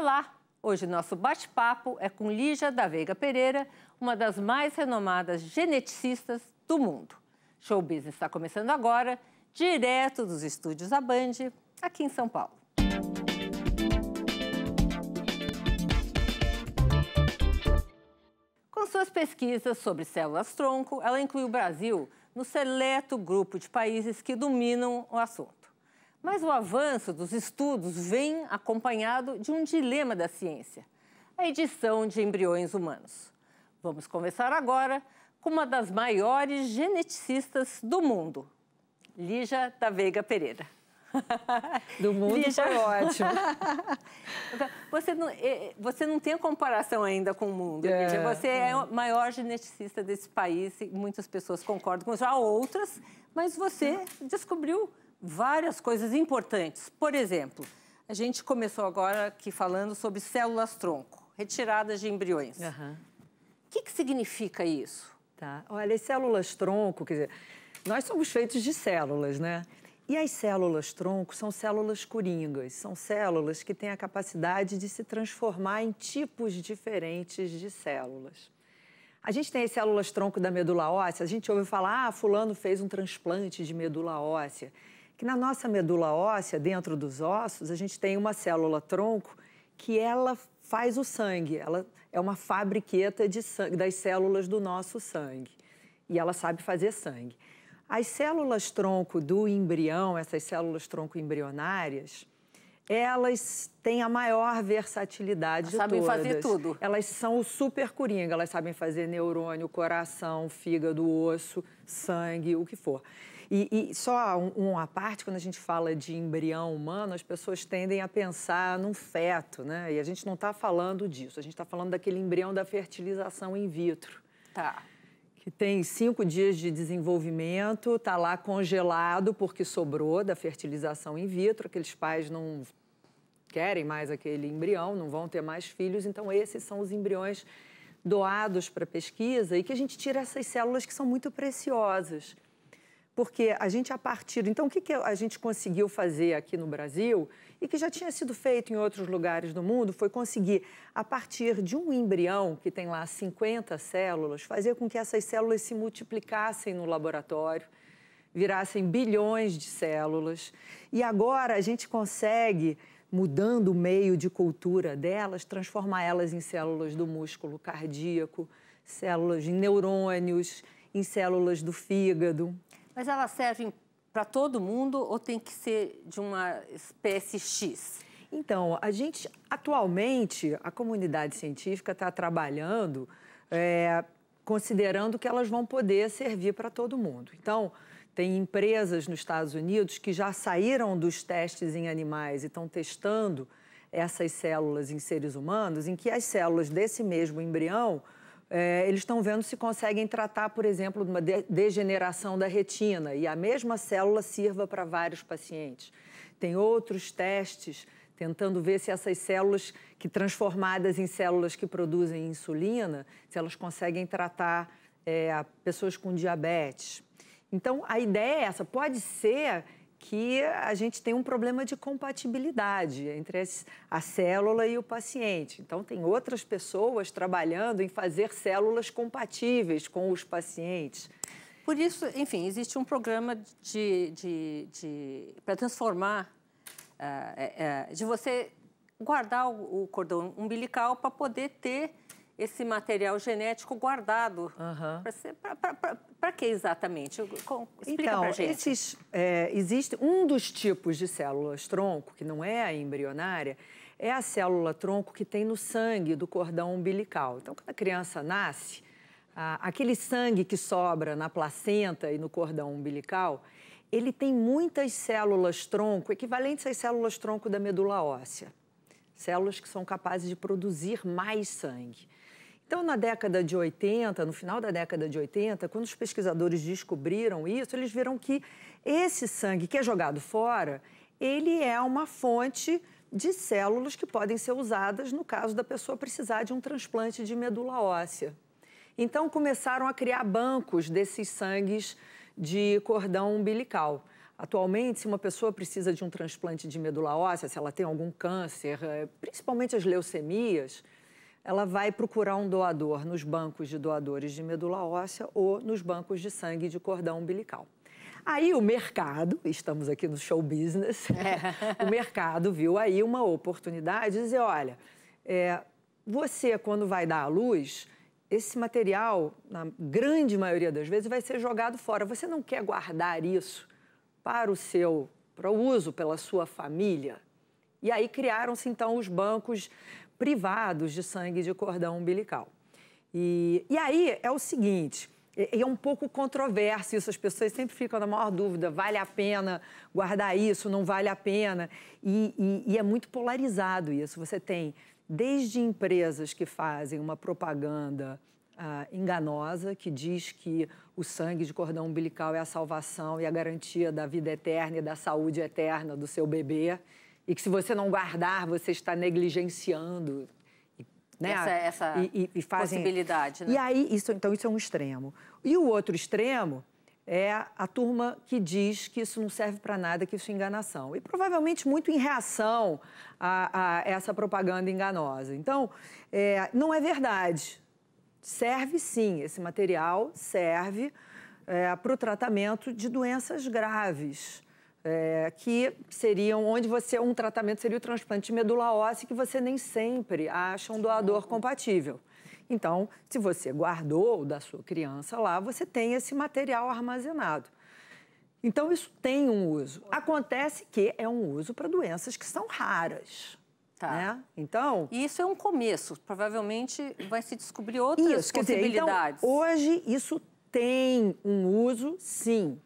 Olá! Hoje nosso bate-papo é com Lígia da Veiga Pereira, uma das mais renomadas geneticistas do mundo. Show Business está começando agora, direto dos estúdios da Band, aqui em São Paulo. Com suas pesquisas sobre células-tronco, ela inclui o Brasil no seleto grupo de países que dominam o assunto. Mas o avanço dos estudos vem acompanhado de um dilema da ciência: a edição de embriões humanos. Vamos conversar agora com uma das maiores geneticistas do mundo, Lígia da Veiga Pereira. Do mundo Lígia... foi ótimo. Você não, eh, eh, você não tem comparação ainda com o mundo, é, Lígia. Você é. é o maior geneticista desse país e muitas pessoas concordam com isso. Há outras, mas você descobriu várias coisas importantes. Por exemplo, a gente começou agora aqui falando sobre células-tronco, retiradas de embriões. Uhum. O que, que significa isso? Tá. Olha, as células-tronco, quer dizer, nós somos feitos de células, né? E as células-tronco são células coringas, são células que têm a capacidade de se transformar em tipos diferentes de células. A gente tem as células-tronco da medula óssea, a gente ouve falar, ah, fulano fez um transplante de medula óssea que na nossa medula óssea, dentro dos ossos, a gente tem uma célula tronco que ela faz o sangue, ela é uma fabriqueta de sangue, das células do nosso sangue. E ela sabe fazer sangue. As células tronco do embrião, essas células tronco embrionárias, elas têm a maior versatilidade elas de sabem todas. fazer tudo. Elas são o super coringa, elas sabem fazer neurônio, coração, fígado, osso, sangue, o que for. E, e só uma um parte, quando a gente fala de embrião humano, as pessoas tendem a pensar num feto, né? E a gente não está falando disso, a gente está falando daquele embrião da fertilização in vitro. Tá que tem cinco dias de desenvolvimento, está lá congelado porque sobrou da fertilização in vitro, aqueles pais não querem mais aquele embrião, não vão ter mais filhos, então esses são os embriões doados para pesquisa e que a gente tira essas células que são muito preciosas porque a gente a partir. Então, o que, que a gente conseguiu fazer aqui no Brasil e que já tinha sido feito em outros lugares do mundo foi conseguir, a partir de um embrião que tem lá 50 células, fazer com que essas células se multiplicassem no laboratório, virassem bilhões de células. E agora a gente consegue mudando o meio de cultura delas, transformar elas em células do músculo cardíaco, células em neurônios, em células do fígado. Mas elas servem para todo mundo ou tem que ser de uma espécie X? Então, a gente, atualmente, a comunidade científica está trabalhando é, considerando que elas vão poder servir para todo mundo. Então, tem empresas nos Estados Unidos que já saíram dos testes em animais e estão testando essas células em seres humanos, em que as células desse mesmo embrião é, eles estão vendo se conseguem tratar, por exemplo, de uma de degeneração da retina e a mesma célula sirva para vários pacientes. Tem outros testes tentando ver se essas células que transformadas em células que produzem insulina, se elas conseguem tratar é, pessoas com diabetes. Então, a ideia é essa. Pode ser que a gente tem um problema de compatibilidade entre a célula e o paciente. Então, tem outras pessoas trabalhando em fazer células compatíveis com os pacientes. Por isso, enfim, existe um programa de, de, de para transformar, eh, eh, de você guardar o cordão umbilical para poder ter esse material genético guardado. Uhum. Para que exatamente? explica então, pra gente. Esses, é, existe um dos tipos de células-tronco, que não é a embrionária, é a célula-tronco que tem no sangue do cordão umbilical. Então, quando a criança nasce, a, aquele sangue que sobra na placenta e no cordão umbilical, ele tem muitas células-tronco, equivalentes às células-tronco da medula óssea. Células que são capazes de produzir mais sangue. Então, na década de 80, no final da década de 80, quando os pesquisadores descobriram isso, eles viram que esse sangue que é jogado fora, ele é uma fonte de células que podem ser usadas no caso da pessoa precisar de um transplante de medula óssea. Então, começaram a criar bancos desses sangues de cordão umbilical. Atualmente, se uma pessoa precisa de um transplante de medula óssea, se ela tem algum câncer, eh, principalmente as leucemias, ela vai procurar um doador nos bancos de doadores de medula óssea ou nos bancos de sangue de cordão umbilical. Aí o mercado, estamos aqui no show business, é. o mercado viu aí uma oportunidade de dizer, olha, é, você quando vai dar à luz, esse material, na grande maioria das vezes, vai ser jogado fora. Você não quer guardar isso para o seu, para o uso pela sua família? E aí criaram-se então os bancos privados de sangue de cordão umbilical. E, e aí é o seguinte. é um pouco controverso isso, as pessoas sempre ficam na maior dúvida, vale a pena guardar isso, não vale a pena. E, e, e é muito polarizado isso. Você tem desde empresas que fazem uma propaganda ah, enganosa, que diz que o sangue de cordão umbilical é a salvação e a garantia da vida eterna e da saúde eterna do seu bebê e que se você não guardar, você está negligenciando. Né? Essa, é essa e, e, e fazem... possibilidade, né? E aí, isso, então, isso é um extremo. E o outro extremo é a turma que diz que isso não serve para nada, que isso é enganação. E provavelmente muito em reação a, a essa propaganda enganosa. Então, é, não é verdade. Serve sim, esse material serve é, para o tratamento de doenças graves. É, que seriam onde você um tratamento seria o transplante de medula óssea que você nem sempre acha um doador compatível. Então, se você guardou da sua criança lá, você tem esse material armazenado. Então, isso tem um uso. Acontece que é um uso para doenças que são raras. Tá. Né? Então. E isso é um começo. Provavelmente vai se descobrir outras isso, possibilidades. Dizer, então, hoje, isso tem um uso, sim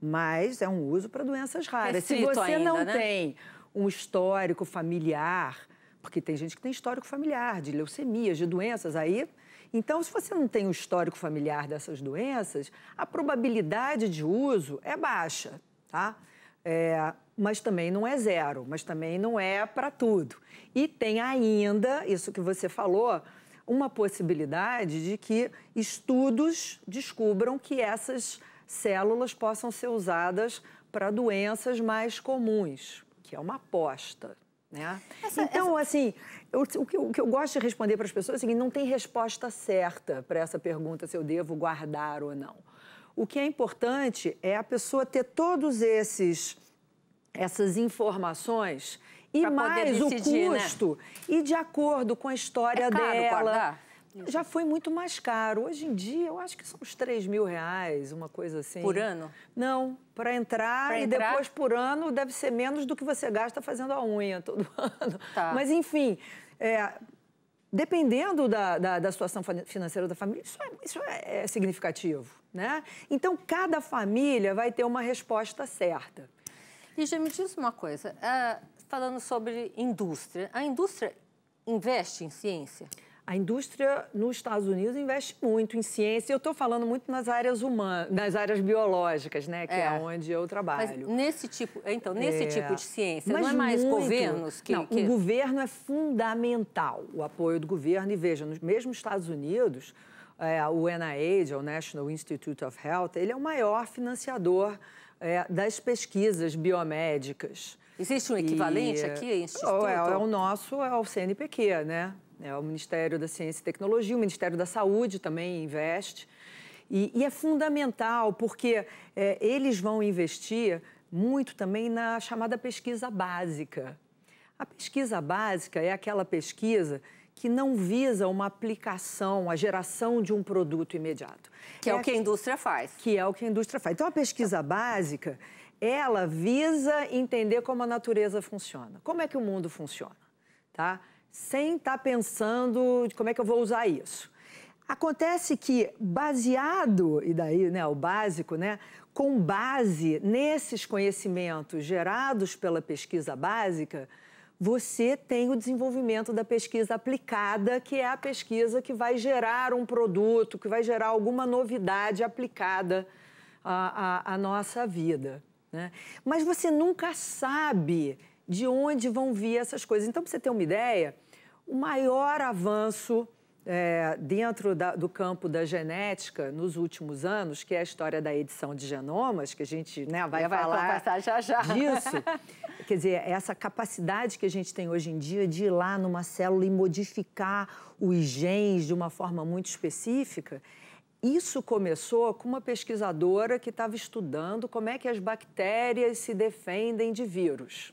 mas é um uso para doenças raras. Se você ainda, não né? tem um histórico familiar, porque tem gente que tem histórico familiar de leucemias, de doenças aí. Então, se você não tem um histórico familiar dessas doenças, a probabilidade de uso é baixa, tá? É, mas também não é zero, mas também não é para tudo. E tem ainda, isso que você falou, uma possibilidade de que estudos descubram que essas células possam ser usadas para doenças mais comuns, que é uma aposta. Né? Essa, então, essa... assim, eu, o, que eu, o, que eu, gosto de responder para as pessoas é o seguinte: não tem resposta certa para essa pergunta se eu devo guardar ou não. O que é importante é a pessoa ter todos esses essas informações e pra mais decidir, o né? custo né? e de acordo com a história é caro dela. Guardar? Isso. Já foi muito mais caro. Hoje em dia, eu acho que são uns 3 mil reais, uma coisa assim. Por ano? Não, para entrar, e depois por ano deve ser menos do que você gasta fazendo a unha todo ano. Tá. Mas, enfim, é, dependendo da, da, da, situação financeira da família, isso, é, isso é, é significativo. Né? Então, cada família vai ter uma resposta certa. E já me diz uma coisa, uh, falando sobre indústria, a indústria investe em ciência? A indústria nos Estados Unidos investe muito em ciência. Eu estou falando muito nas áreas humanas, nas áreas biológicas, né? Que é, é onde eu trabalho. Mas nesse tipo, então, nesse é. tipo de ciência, Mas não é mais muito... governos que, não, que. O governo é fundamental, o apoio do governo. E veja, nos mesmos Estados Unidos, é, o NIH, o National Institute of Health, ele é o maior financiador é, das pesquisas biomédicas. Existe um equivalente e... aqui, instituto? É, é o nosso, é o CNPq, né? É o Ministério da Ciência e Tecnologia, o Ministério da Saúde também investe. E, e é fundamental, porque é, eles vão investir muito também na chamada pesquisa básica. A pesquisa básica é aquela pesquisa que não visa uma aplicação, a geração de um produto imediato. Que é, é o que a indústria faz. Que é o que a indústria faz. Então, a pesquisa básica, ela visa entender como a natureza funciona, como é que o mundo funciona, tá? sem estar tá pensando de como é que eu vou usar isso. Acontece que, baseado, e daí né, o básico, né, com base nesses conhecimentos gerados pela pesquisa básica, você tem o desenvolvimento da pesquisa aplicada, que é a pesquisa que vai gerar um produto, que vai gerar alguma novidade aplicada à, à, à nossa vida. Né? Mas você nunca sabe de onde vão vir essas coisas. Então, para você ter uma ideia, o maior avanço é, dentro da, do campo da genética nos últimos anos, que é a história da edição de genomas, que a gente né, vai, vai falar já, já. disso. Quer dizer, essa capacidade que a gente tem hoje em dia de ir lá numa célula e modificar os genes de uma forma muito específica. Isso começou com uma pesquisadora que estava estudando como é que as bactérias se defendem de vírus.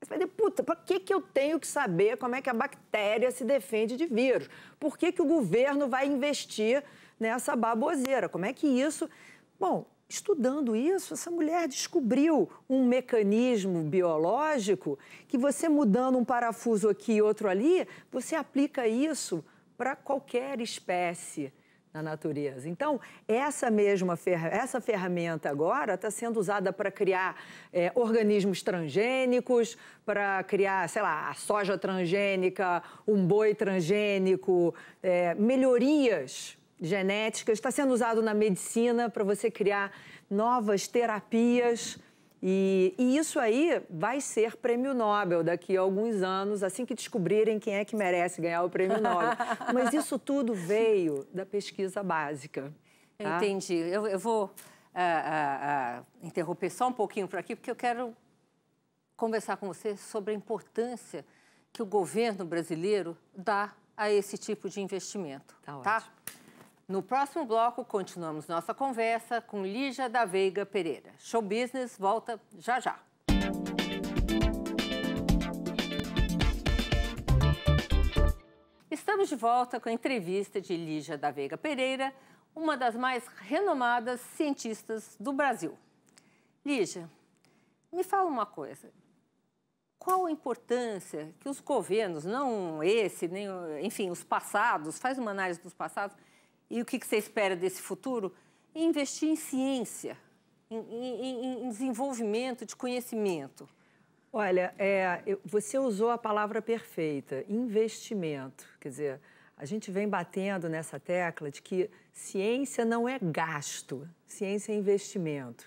Você vai dizer, puta, para que, que eu tenho que saber como é que a bactéria se defende de vírus? Por que, que o governo vai investir nessa baboseira? Como é que isso. Bom, estudando isso, essa mulher descobriu um mecanismo biológico que você mudando um parafuso aqui e outro ali, você aplica isso para qualquer espécie na natureza. Então, essa mesma essa ferramenta agora está sendo usada para criar é, organismos transgênicos, para criar, sei lá, a soja transgênica, um boi transgênico, é, melhorias genéticas. Está sendo usado na medicina para você criar novas terapias e, e, isso aí vai ser prêmio Nobel daqui a alguns anos, assim que descobrirem quem é que merece ganhar o prêmio Nobel. Mas isso tudo veio da pesquisa básica. Tá? Entendi. Eu, eu vou uh, uh, uh, interromper só um pouquinho por aqui, porque eu quero conversar com você sobre a importância que o governo brasileiro dá a esse tipo de investimento. Tá, tá? ótimo. No próximo bloco, continuamos nossa conversa com Lígia da Veiga Pereira. Show Business volta já já. Estamos de volta com a entrevista de Lígia da Veiga Pereira, uma das mais renomadas cientistas do Brasil. Lígia, me fala uma coisa. Qual a importância que os governos, não esse, nem, enfim, os passados, faz uma análise dos passados, e o que, que você espera desse futuro? Investir em ciência, em, em, em desenvolvimento de conhecimento. Olha, é, você usou a palavra perfeita, investimento. Quer dizer, a gente vem batendo nessa tecla de que ciência não é gasto, ciência é investimento.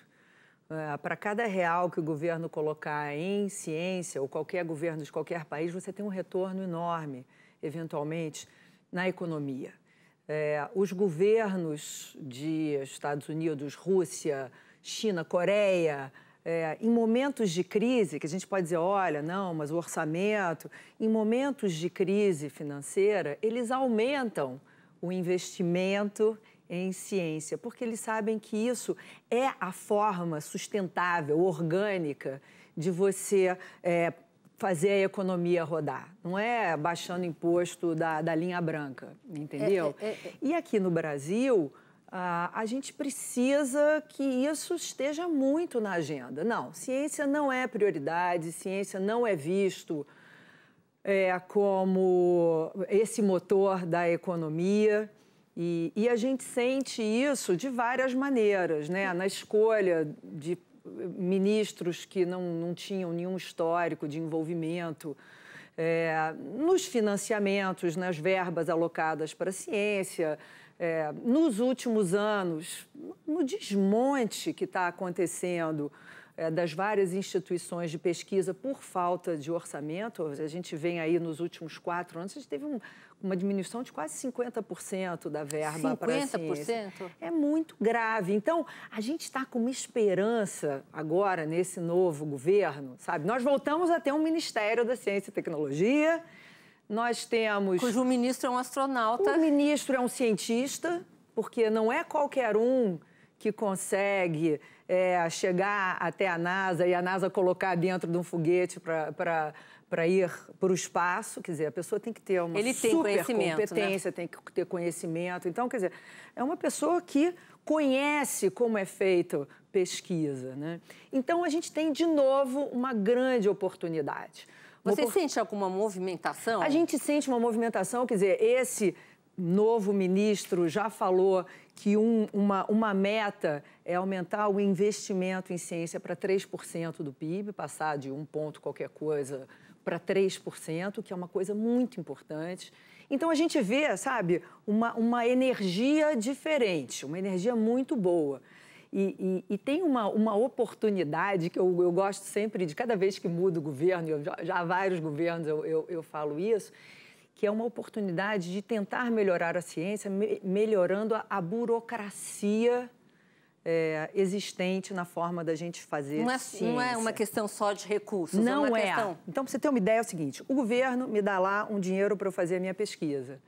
É, Para cada real que o governo colocar em ciência, ou qualquer governo de qualquer país, você tem um retorno enorme, eventualmente, na economia. É, os governos de Estados Unidos, Rússia, China, Coreia, é, em momentos de crise, que a gente pode dizer, olha, não, mas o orçamento, em momentos de crise financeira, eles aumentam o investimento em ciência, porque eles sabem que isso é a forma sustentável, orgânica, de você é, fazer a economia rodar, não é baixando imposto da, da linha branca, entendeu? É, é, é, é. e aqui no Brasil, ah, a gente precisa que isso esteja muito na agenda. Não, ciência não é prioridade, ciência não é visto é, como esse motor da economia. E, e, a gente sente isso de várias maneiras, né? Na escolha de ministros que não, não tinham nenhum histórico de envolvimento é, nos financiamentos, nas verbas alocadas para a ciência, é, nos últimos anos, no desmonte que está acontecendo é, das várias instituições de pesquisa por falta de orçamento. A gente vem aí nos últimos quatro anos, a gente teve um, uma diminuição de quase 50% da verba 50%? para a ciência. É muito grave. Então, a gente está com uma esperança agora nesse novo governo, sabe? Nós voltamos a ter um Ministério da Ciência e Tecnologia, nós temos... Cujo ministro é um astronauta. O ministro é um cientista, porque não é qualquer um que consegue é, chegar até a NASA e a NASA colocar dentro de um foguete para para ir para o espaço, quer dizer, a pessoa tem que ter uma Ele tem super né? competência, né? tem que ter conhecimento. Então, quer dizer, é uma pessoa que conhece como é feito pesquisa, né? Então, a gente tem de novo uma grande oportunidade. Você opor... sente alguma movimentação? A gente sente uma movimentação, quer dizer, esse novo ministro já falou que um, uma, uma meta é aumentar o investimento em ciência para 3% do PIB, passar de um ponto qualquer coisa para 3%, que é uma coisa muito importante. Então a gente vê, sabe, uma, uma energia diferente, uma energia muito boa. E, e, e tem uma, uma oportunidade que eu, eu gosto sempre de, cada vez que muda o governo, eu, já, há vários governos eu, eu, eu falo isso, que é uma oportunidade de tentar melhorar a ciência, me melhorando a, a burocracia é, existente na forma da gente fazer não é, ciência. Não é uma questão só de recursos, é não é. Questão... Então, para você ter uma ideia, é o seguinte, o governo me dá lá um dinheiro para eu fazer a minha pesquisa.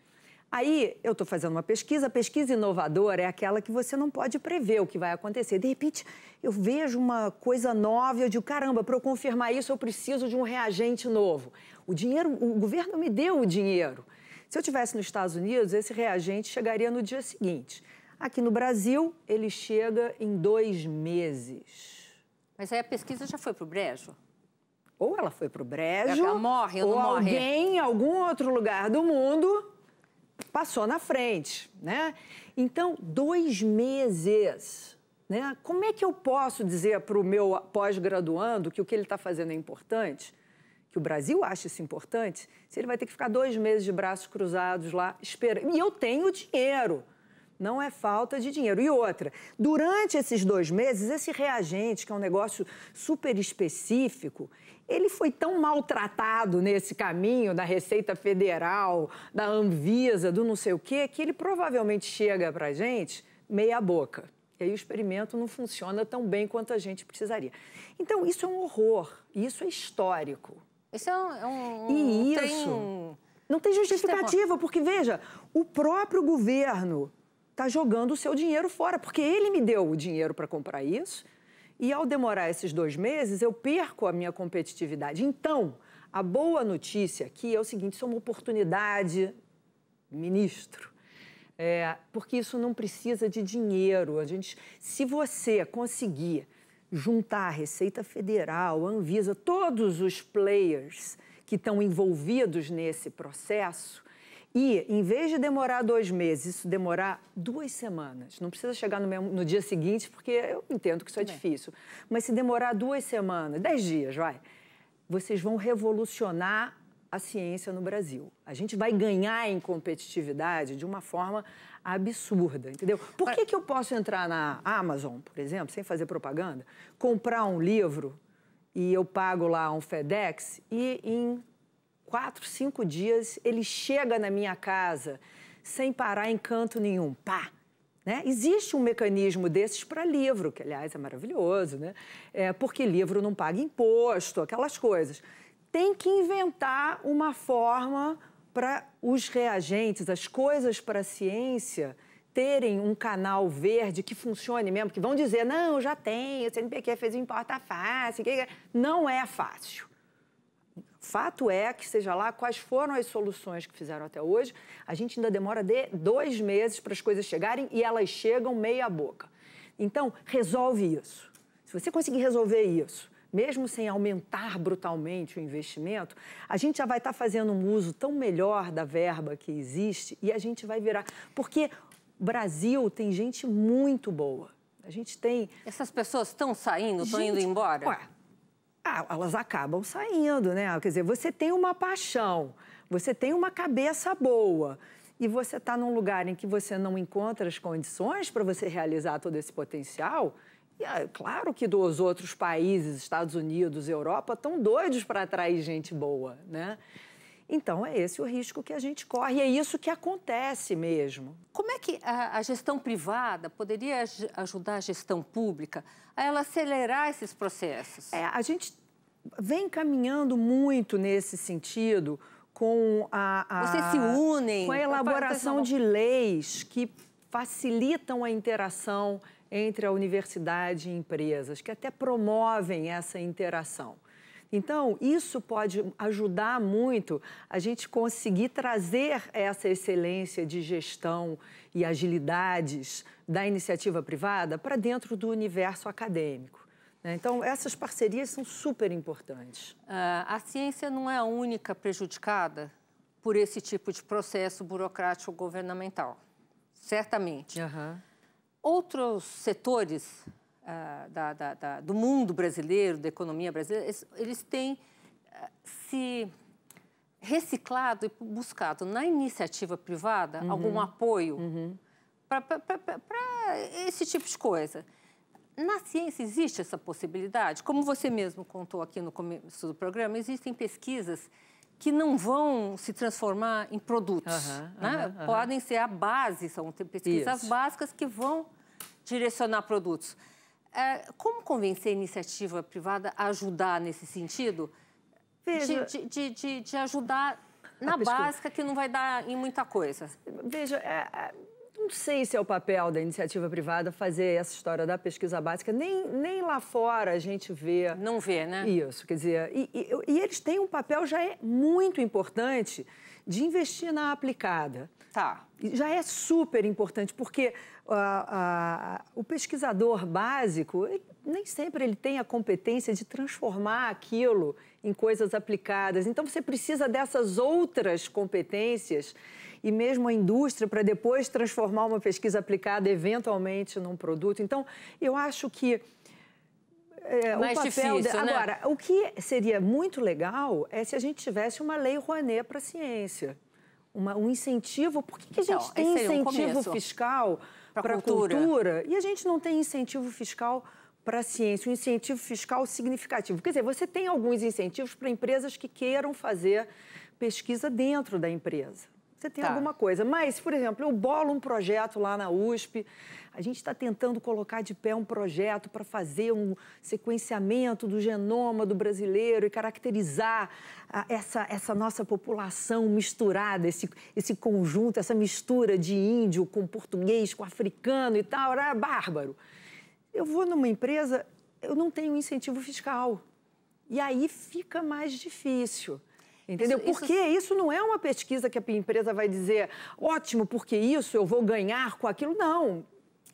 Aí eu estou fazendo uma pesquisa, pesquisa inovadora é aquela que você não pode prever o que vai acontecer. De repente, eu vejo uma coisa nova e eu digo, caramba, para eu confirmar isso eu preciso de um reagente novo. O dinheiro, o governo me deu o dinheiro. Se eu tivesse nos Estados Unidos, esse reagente chegaria no dia seguinte. Aqui no Brasil, ele chega em dois meses. Mas aí a pesquisa já foi para o brejo? Ou ela foi para o brejo, ela morre ou, ou morre. alguém em algum outro lugar do mundo passou na frente, né? Então, dois meses, né? Como é que eu posso dizer para o meu pós-graduando que o que ele está fazendo é importante? Que o Brasil acha isso importante? Se ele vai ter que ficar dois meses de braços cruzados lá esperando. E eu tenho dinheiro. Não é falta de dinheiro. E outra, durante esses dois meses, esse reagente, que é um negócio super específico, ele foi tão maltratado nesse caminho da Receita Federal, da Anvisa, do não sei o quê, que ele provavelmente chega para a gente meia boca. E aí o experimento não funciona tão bem quanto a gente precisaria. Então, isso é um horror, isso é histórico. Isso é um... É um e isso... Tem... Não tem justificativa, porque, veja, o próprio governo está jogando o seu dinheiro fora, porque ele me deu o dinheiro para comprar isso, e ao demorar esses dois meses, eu perco a minha competitividade. Então, a boa notícia aqui é o seguinte: isso é uma oportunidade, ministro. É, porque isso não precisa de dinheiro. A gente, se você conseguir juntar a Receita Federal, a Anvisa, todos os players que estão envolvidos nesse processo, e, em vez de demorar dois meses, isso demorar duas semanas. Não precisa chegar no, mesmo, no dia seguinte, porque eu entendo que isso é difícil. Mas se demorar duas semanas, dez dias, vai, vocês vão revolucionar a ciência no Brasil. A gente vai ganhar em competitividade de uma forma absurda, entendeu? Por que, que eu posso entrar na Amazon, por exemplo, sem fazer propaganda, comprar um livro e eu pago lá um FedEx e em quatro, cinco dias, ele chega na minha casa sem parar em canto nenhum. Pá! Né? Existe um mecanismo desses para livro, que aliás é maravilhoso, né? É, porque livro não paga imposto, aquelas coisas. Tem que inventar uma forma para os reagentes, as coisas para a ciência terem um canal verde que funcione mesmo, que vão dizer, não, já tem, o CNPq fez um porta face é. Não é fácil. Fato é que, seja lá quais foram as soluções que fizeram até hoje, a gente ainda demora de dois meses para as coisas chegarem e elas chegam meia boca. Então, resolve isso. Se você conseguir resolver isso, mesmo sem aumentar brutalmente o investimento, a gente já vai estar tá fazendo um uso tão melhor da verba que existe e a gente vai virar. Porque o Brasil tem gente muito boa. A gente tem. Essas pessoas estão saindo, estão indo embora? Ué, ah, elas acabam saindo, né? Quer dizer, você tem uma paixão, você tem uma cabeça boa e você está num lugar em que você não encontra as condições para você realizar todo esse potencial. E é claro que dos outros países, Estados Unidos, Europa, estão doidos para atrair gente boa, né? Então é esse o risco que a gente corre, é isso que acontece mesmo. Como que a, a gestão privada poderia ajudar a gestão pública a ela acelerar esses processos? É, a gente vem caminhando muito nesse sentido com a, a Vocês se unem com a elaboração de leis que facilitam a interação entre a universidade e empresas, que até promovem essa interação. Então, isso pode ajudar muito a gente conseguir trazer essa excelência de gestão e agilidades da iniciativa privada para dentro do universo acadêmico. Né? Então, essas parcerias são super importantes. Ah, a ciência não é a única prejudicada por esse tipo de processo burocrático governamental, certamente. Uhum. Outros setores ah, da, da, da, do mundo brasileiro, da economia brasileira, eles, eles têm ah, se reciclado e buscado na iniciativa privada uhum. algum apoio uhum. para esse tipo de coisa. Na ciência existe essa possibilidade? Como você mesmo contou aqui no começo do programa, existem pesquisas que não vão se transformar em produtos. Uhum, né? uhum, Podem ser a base, são pesquisas Isso. básicas que vão direcionar produtos. É, como convencer a iniciativa privada a ajudar nesse sentido? Veja, de, de, de, de ajudar ah, na básica, que não vai dar em muita coisa. Veja, é, é, não sei se é o papel da iniciativa privada fazer essa história da pesquisa básica. Nem, nem lá fora a gente vê. Não vê, né? Isso, quer dizer. E, e, e eles têm um papel já é muito importante de investir na aplicada. Tá. Já é super importante, porque ah, ah, o pesquisador básico, ele, nem sempre ele tem a competência de transformar aquilo em coisas aplicadas. Então, você precisa dessas outras competências e mesmo a indústria para depois transformar uma pesquisa aplicada eventualmente num produto. Então, eu acho que. É, Mais difícil, de... Né? Agora, né? o que seria muito legal é se a gente tivesse uma lei Rouanet para a ciência. Uma, um incentivo. Por que, que a gente então, tem incentivo um fiscal para a cultura. cultura e a gente não tem incentivo fiscal para para a ciência, um incentivo fiscal significativo. Quer dizer, você tem alguns incentivos para empresas que queiram fazer pesquisa dentro da empresa. Você tem tá. alguma coisa. Mas, por exemplo, eu bolo um projeto lá na USP, a gente está tentando colocar de pé um projeto para fazer um sequenciamento do genoma do brasileiro e caracterizar a, essa, essa nossa população misturada, esse, esse conjunto, essa mistura de índio com português, com africano e tal. Era bárbaro. Eu vou numa empresa, eu não tenho incentivo fiscal. E aí fica mais difícil. Entendeu? Isso, porque isso... isso... não é uma pesquisa que a empresa vai dizer, ótimo, porque isso eu vou ganhar com aquilo. Não.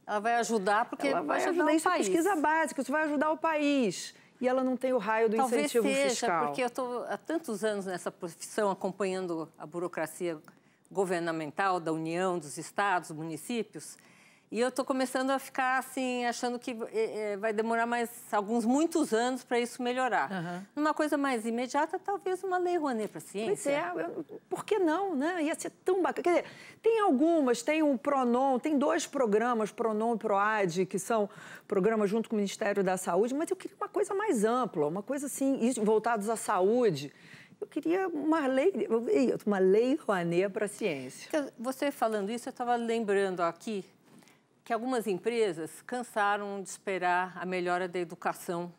Ela vai ajudar porque ela vai ajudar, ajudar isso é país. é pesquisa básica, isso vai ajudar o país. E ela não tem o raio do Talvez incentivo seja, fiscal. Porque eu estou há tantos anos nessa profissão acompanhando a burocracia governamental da União, dos estados, municípios e eu estou começando a ficar assim, achando que é, vai demorar mais alguns muitos anos para isso melhorar. Uhum. coisa mais imediata, talvez uma lei Rouanet para a ciência. Pois é, por que não, né? Ia ser tão bacana. Quer dizer, tem algumas, tem o Pronom tem dois programas, Pronom e Proad, que são programas junto com o Ministério da Saúde, mas eu queria uma coisa mais ampla, uma coisa assim, voltados à saúde. Eu queria uma lei, uma lei Rouanet para a ciência. Então, você falando isso, eu estava lembrando aqui que algumas empresas cansaram de esperar a melhora da educação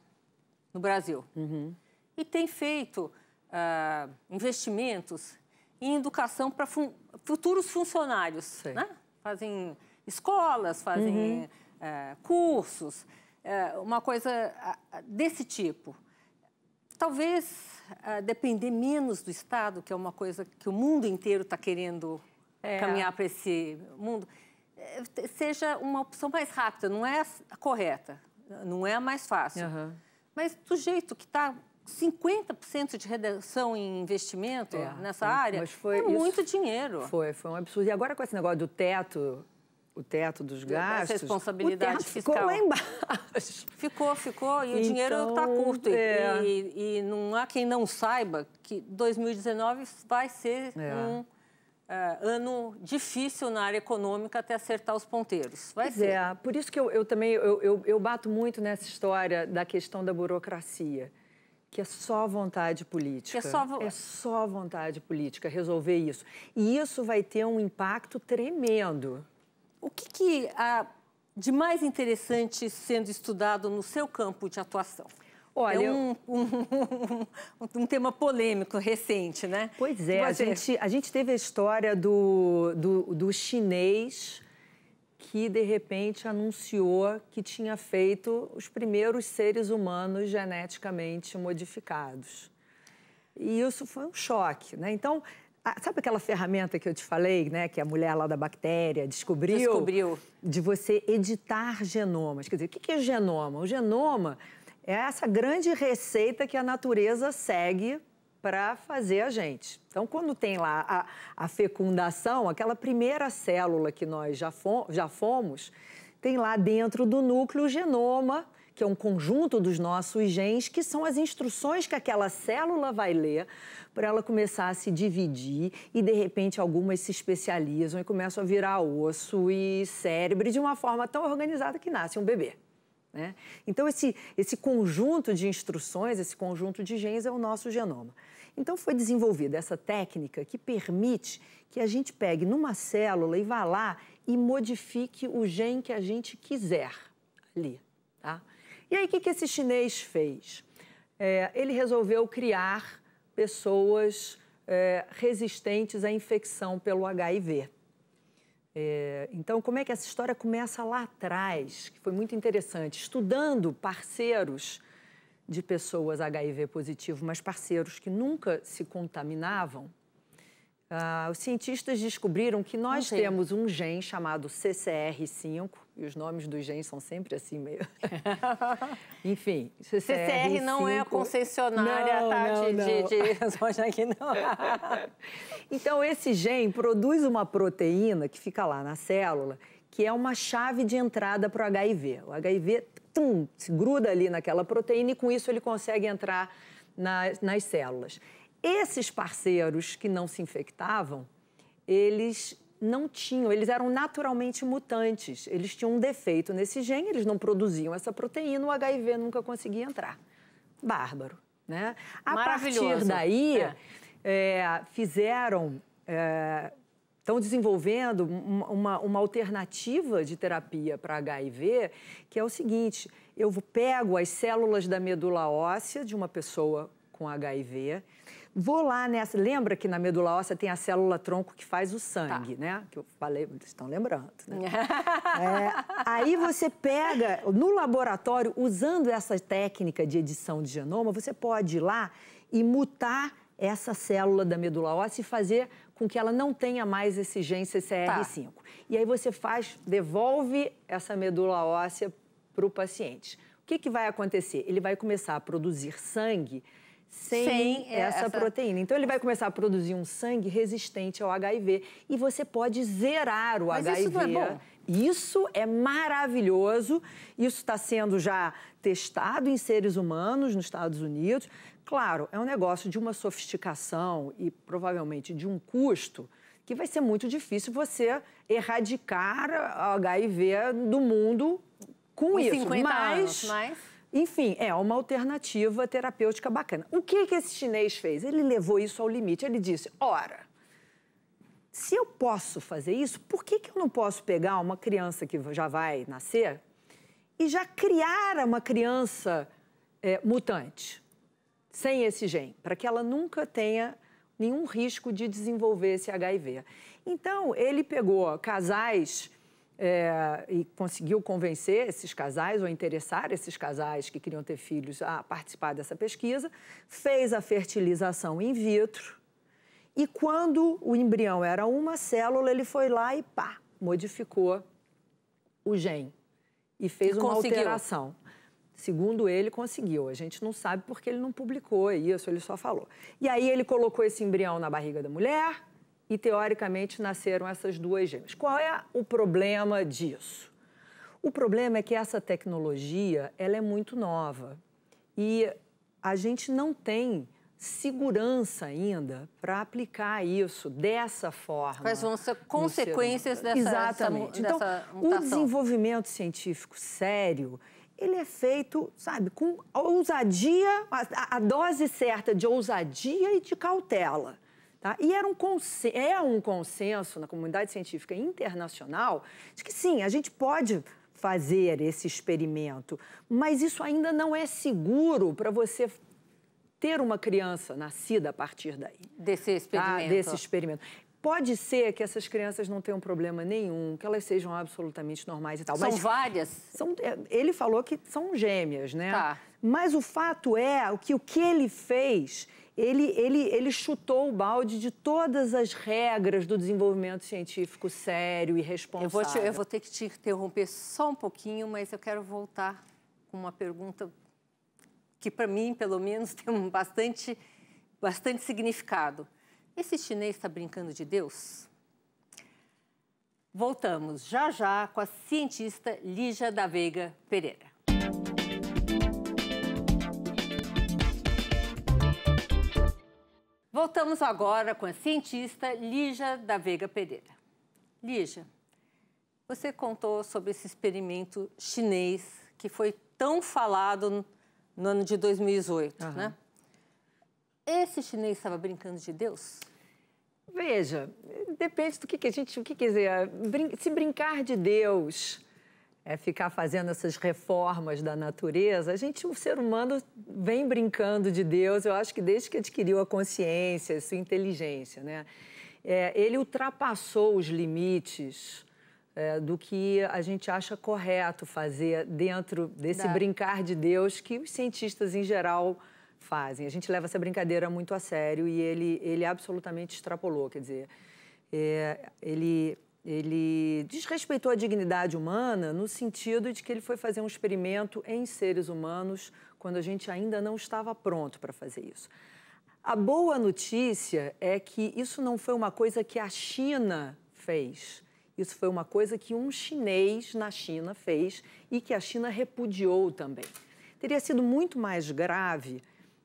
no Brasil. Uhum. E tem feito ah, investimentos em educação para fun futuros funcionários. Né? Fazem escolas, fazem uhum. Eh, cursos, eh, uma coisa ah, ah, desse tipo. Talvez depender menos do Estado, que é uma coisa que o mundo inteiro está querendo é. caminhar para esse mundo. Eh, seja uma opção mais rápida, não é a correta, não é a mais fácil. Uhum. Mas do jeito que está 50% de redução em investimento é, nessa é, área, foi, é muito dinheiro. Foi, foi um absurdo. E agora com esse negócio do teto, o teto dos gastos. Essa responsabilidade o teto fiscal. Ficou lá embaixo. Ficou, ficou. E então, o dinheiro está curto. É. E, e, não há quem não saiba que 2019 vai ser é. um Uh, ano difícil na área econômica até acertar os ponteiros. Vai pois ser. É, por isso que eu, eu também eu, eu, eu, bato muito nessa história da questão da burocracia, que é só vontade política. É só, é só vontade política resolver isso. E isso vai ter um impacto tremendo. O que, que há de mais interessante sendo estudado no seu campo de atuação? Olha, é um, um, um, um, tema polêmico recente, né? Pois é, a gente, a gente teve a história do, do, do chinês que de repente anunciou que tinha feito os primeiros seres humanos geneticamente modificados. E isso foi um choque, né? Então, Sabe aquela ferramenta que eu te falei, né? Que a mulher lá da bactéria descobriu? Descobriu. De você editar genomas. Quer dizer, o que é genoma? O genoma é essa grande receita que a natureza segue para fazer a gente. Então, quando tem lá a, a fecundação, aquela primeira célula que nós já, já fomos, tem lá dentro do núcleo o genoma, que é um conjunto dos nossos genes, que são as instruções que aquela célula vai ler para ela começar a se dividir e, de repente, algumas se especializam e começam a virar osso e cérebro de uma forma tão organizada que nasce um bebê. Né? Então, esse, esse conjunto de instruções, esse conjunto de genes é o nosso genoma. Então, foi desenvolvida essa técnica que permite que a gente pegue numa célula e vá lá e modifique o gene que a gente quiser ali. Tá? E aí, o que, que esse chinês fez? É, ele resolveu criar pessoas é, resistentes à infecção pelo HIV. É, então, como é que essa história começa lá atrás, que foi muito interessante, estudando parceiros de pessoas HIV positivo, mas parceiros que nunca se contaminavam, ah, os cientistas descobriram que nós temos um gene chamado CCR5, e os nomes dos genes são sempre assim meio. Enfim, CCR, CCR não é a concessionária não, tá, não, de, não. de, de... aqui não. então esse gene produz uma proteína que fica lá na célula, que é uma chave de entrada para o HIV. O HIV tum, se gruda ali naquela proteína e com isso ele consegue entrar nas células. Esses parceiros que não se infectavam, eles não tinham, eles eram naturalmente mutantes. Eles tinham um defeito nesse gene, eles não produziam essa proteína, o HIV nunca conseguia entrar. Bárbaro, né? A partir daí, é. É, fizeram, é, estão desenvolvendo uma, uma alternativa de terapia para HIV, que é o seguinte, eu pego as células da medula óssea de uma pessoa com HIV, Vou lá nessa. Lembra que na medula óssea tem a célula tronco que faz o sangue, tá. né? Que eu falei, vocês estão lembrando, né? é, aí você pega, no laboratório, usando essa técnica de edição de genoma, você pode ir lá e mutar essa célula da medula óssea e fazer com que ela não tenha mais esse gene CCR5. Tá. E aí você faz, devolve essa medula óssea para o paciente. O que, que vai acontecer? Ele vai começar a produzir sangue sem, sem essa, essa, proteína. Então ele vai começar a produzir um sangue resistente ao HIV e você pode zerar o Mas HIV. Isso não é bom. Isso é maravilhoso. Isso está sendo já testado em seres humanos nos Estados Unidos. Claro, é um negócio de uma sofisticação e provavelmente de um custo que vai ser muito difícil você erradicar HIV do mundo com em isso. 50 mas, anos, mas enfim, é uma alternativa terapêutica bacana. O que, que esse chinês fez? Ele levou isso ao limite. Ele disse: ora, se eu posso fazer isso, por que, que eu não posso pegar uma criança que já vai nascer e já criar uma criança é, mutante, sem esse gene, para que ela nunca tenha nenhum risco de desenvolver esse HIV? Então, ele pegou casais é, e conseguiu convencer esses casais ou interessar esses casais que queriam ter filhos a participar dessa pesquisa, fez a fertilização in vitro e quando o embrião era uma célula, ele foi lá e pá, modificou o gene e fez uma conseguiu. alteração. Segundo ele, conseguiu. A gente não sabe porque ele não publicou isso, ele só falou. E aí ele colocou esse embrião na barriga da mulher, e, teoricamente, nasceram essas duas gêmeas. Qual é o problema disso? O problema é que essa tecnologia ela é muito nova e a gente não tem segurança ainda para aplicar isso dessa forma. Quais vão ser consequências dessa Exatamente. Então, dessa então, mutação. o desenvolvimento científico sério, ele é feito, sabe, com ousadia, a, a dose certa de ousadia e de cautela. Tá? E era um é um consenso na comunidade científica internacional de que sim, a gente pode fazer esse experimento, mas isso ainda não é seguro para você ter uma criança nascida a partir daí. Desse tá? experimento. Tá? Desse experimento. Pode ser que essas crianças não tenham problema nenhum, que elas sejam absolutamente normais e tal. São várias? São, é, ele falou que são gêmeas, né? Tá. Mas o fato é que o que ele fez, ele, ele, ele chutou o balde de todas as regras do desenvolvimento científico sério e responsável. Eu vou, te, eu vou ter que te interromper só um pouquinho, mas eu quero voltar com uma pergunta que, para mim, pelo menos, tem um bastante, bastante significado. Esse chinês está brincando de Deus? Voltamos já já com a cientista Lígia da Veiga Pereira. Voltamos agora com a cientista Lígia da Veiga Pereira. Lígia, você contou sobre esse experimento chinês que foi tão falado no ano de 2018, uhum. né? Esse chinês estava brincando de Deus? Veja, depende do que, que a gente, o que quiser. Eh, se brincar de Deus é ficar fazendo essas reformas da natureza, a gente, o ser humano, vem brincando de Deus, eu acho que desde que adquiriu a consciência, a sua inteligência, né? É, ele ultrapassou os limites é, do que a gente acha correto fazer dentro desse Dá. brincar de Deus que os cientistas em geral fazem. A gente leva essa brincadeira muito a sério e ele, ele absolutamente extrapolou, quer dizer, é, ele ele desrespeitou a dignidade humana no sentido de que ele foi fazer um experimento em seres humanos quando a gente ainda não estava pronto para fazer isso. A boa notícia é que isso não foi uma coisa que a China fez. Isso foi uma coisa que um chinês na China fez e que a China repudiou também. Teria sido muito mais grave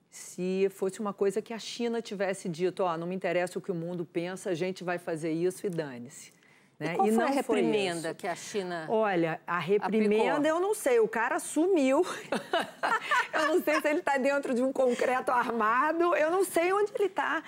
se fosse uma coisa que a China tivesse dito: oh, não me interessa o que o mundo pensa, a gente vai fazer isso e dane-se. Né? E qual e foi não a reprimenda foi que a China. Olha, a reprimenda aplicou. eu não sei. O cara sumiu. eu não sei se ele está dentro de um concreto armado. Eu não sei onde ele está.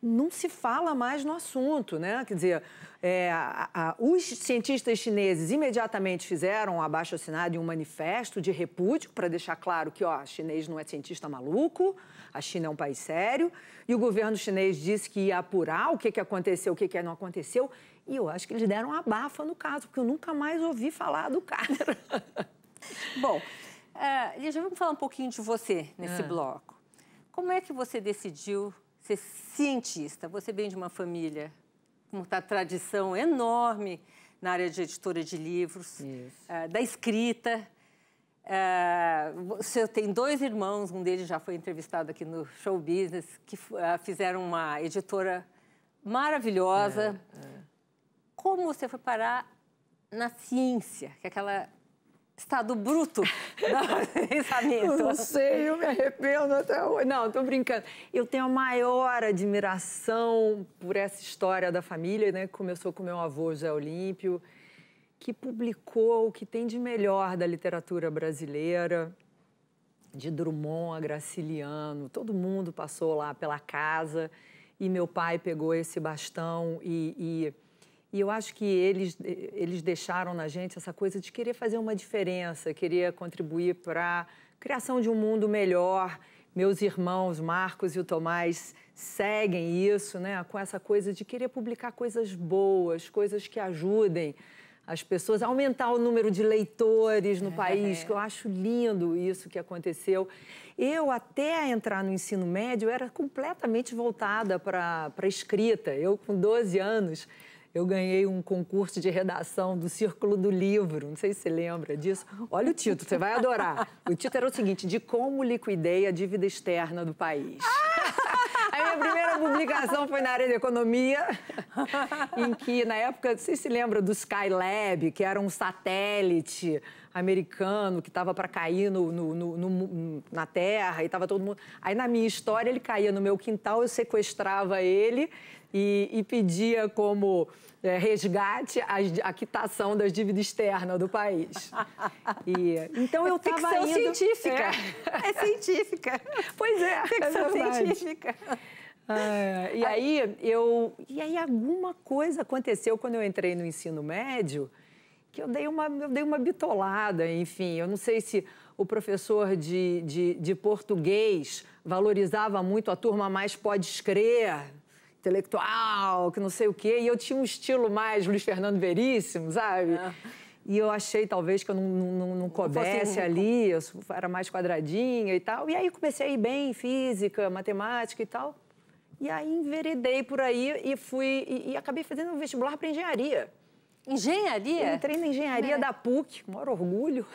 Não se fala mais no assunto, né? Quer dizer, é, a, a, os cientistas chineses imediatamente fizeram um abaixo assinado em um manifesto de repúdio para deixar claro que ó, chinês não é cientista maluco, a China é um país sério. E o governo chinês disse que ia apurar o que, que aconteceu, o que, que não aconteceu. E eu acho que eles deram uma bafa no caso, porque eu nunca mais ouvi falar do cara. Bom, uh, é, Lígia, vamos falar um pouquinho de você nesse ah. bloco. Como é que você decidiu ser cientista? Você vem de uma família uma tá tradição enorme na área de editora de livros, uh, da escrita. Uh, você tem dois irmãos, um deles já foi entrevistado aqui no Show Business, que uh, fizeram uma editora maravilhosa. É, é. Como você foi parar na ciência, que é aquela estado bruto do pensamento. Eu não sei, eu me arrependo até hoje. Não, estou brincando. Eu tenho a maior admiração por essa história da família, né? Que começou com meu avô José Olímpio, que publicou o que tem de melhor da literatura brasileira, de Drummond a Graciliano. Todo mundo passou lá pela casa e meu pai pegou esse bastão e, e e eu acho que eles, eh, eles deixaram na gente essa coisa de querer fazer uma diferença, querer contribuir para a criação de um mundo melhor. Meus irmãos, Marcos e o Tomás, seguem isso, né? Com essa coisa de querer publicar coisas boas, coisas que ajudem as pessoas, aumentar o número de leitores no é. país, que eu acho lindo isso que aconteceu. Eu, até entrar no ensino médio, era completamente voltada para a escrita. Eu, com 12 anos, eu ganhei um concurso de redação do Círculo do Livro. Não sei se você lembra disso. Olha o título, você vai adorar. O título era o seguinte: De como liquidei a dívida externa do país. A minha primeira publicação foi na área de economia, em que, na época, vocês se lembra do Skylab, que era um satélite americano que estava para cair no, no, no, na terra e estava todo mundo. Aí na minha história ele caía no meu quintal, eu sequestrava ele e, e pedia como é, resgate a, a, quitação das dívidas externas do país. E, então eu estava ficção indo... científica. É. é. científica. Pois é. é ficção científica. Ah, e aí eu e aí alguma coisa aconteceu quando eu entrei no ensino médio que eu dei uma, eu dei uma bitolada, enfim. Eu não sei se o professor de, de, de português valorizava muito a turma mais pode escrever, intelectual, que não sei o quê. E eu tinha um estilo mais Luiz Fernando Veríssimo, sabe? É. E eu achei, talvez, que eu não, não, não coubesse ali, eu era mais quadradinha e tal. E aí comecei a ir bem em física, matemática e tal. E aí enveredei por aí e fui e, e acabei fazendo um vestibular para engenharia. Engenharia? Eu entrei na engenharia é. da PUC, maior orgulho.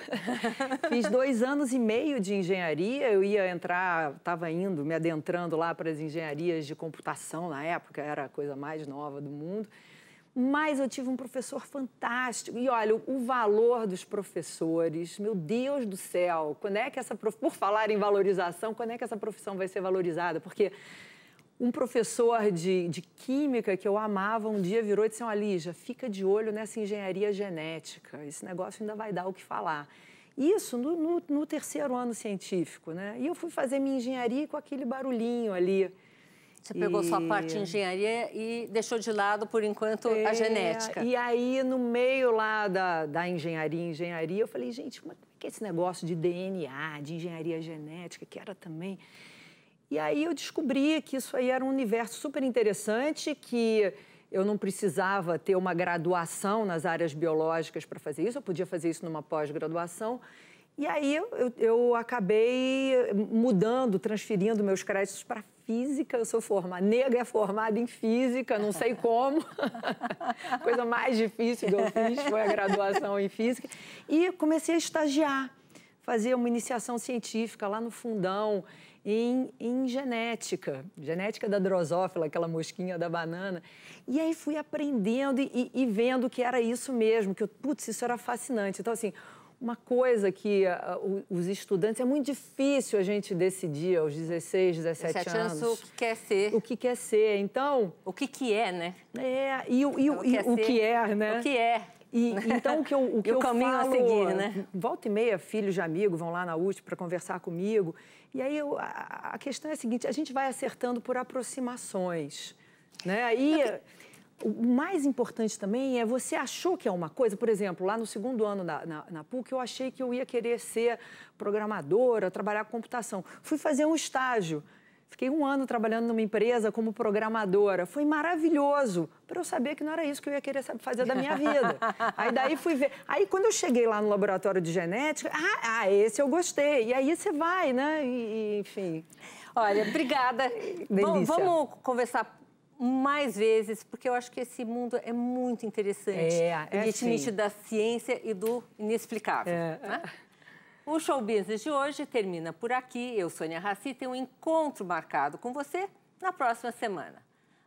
Fiz dois anos e meio de engenharia. Eu ia entrar, estava indo, me adentrando lá para as engenharias de computação na época, era a coisa mais nova do mundo. Mas eu tive um professor fantástico. E olha, o valor dos professores, meu Deus do céu, quando é que essa prof... por falar em valorização, quando é que essa profissão vai ser valorizada? Porque um professor de, de química que eu amava um dia virou e disse: Olha, assim, Lígia, fica de olho nessa engenharia genética, esse negócio ainda vai dar o que falar. Isso no, no, no terceiro ano científico, né? E eu fui fazer minha engenharia com aquele barulhinho ali. Você pegou e... sua parte de engenharia e deixou de lado, por enquanto, é... a genética. E aí, no meio lá da, da engenharia, engenharia, eu falei, gente, como é que é esse negócio de DNA, de engenharia genética, que era também e aí eu descobri que isso aí era um universo super interessante, que eu não precisava ter uma graduação nas áreas biológicas para fazer isso, eu podia fazer isso numa pós-graduação. E aí eu, eu, acabei mudando, transferindo meus créditos para física. Eu sou formada, nega é formada em física, não sei como. a coisa mais difícil que eu fiz foi a graduação em física. E comecei a estagiar, fazer uma iniciação científica lá no fundão em, em genética, genética da drosófila, aquela mosquinha da banana. E aí fui aprendendo e, e vendo que era isso mesmo, que, eu, putz, isso era fascinante. Então, assim, uma coisa que ah, os estudantes, é muito difícil a gente decidir aos 16, 17, anos, anos. O que quer ser. O que quer ser, então... O que que é, né? É, e, o, e, o, o que é, né? O que é. E, né? então, o que eu, o que o eu caminho falo, a seguir, né? Volta e meia, filhos de amigo vão lá na USP para conversar comigo. E aí eu, a, a, questão é a seguinte: a gente vai acertando por aproximações. Né? Aí. O mais importante também é você achou que é uma coisa, por exemplo, lá no segundo ano na, na, na, PUC, eu achei que eu ia querer ser programadora, trabalhar com computação. Fui fazer um estágio. Fiquei um ano trabalhando numa empresa como programadora. Foi maravilhoso para eu saber que não era isso que eu ia querer fazer da minha vida. aí daí fui ver. Aí quando eu cheguei lá no laboratório de genética, ah, ah esse eu gostei. E aí você vai, né? E, enfim. Olha, obrigada. Delícia. vamos conversar mais vezes, porque eu acho que esse mundo é muito interessante. É, é o limite assim. da ciência e do inexplicável. É. Né? O Show Business de hoje termina por aqui. Eu, Sônia Raci, tenho um encontro marcado com você na próxima semana,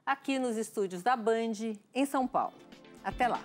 aqui nos estúdios da Band, em São Paulo. Até lá!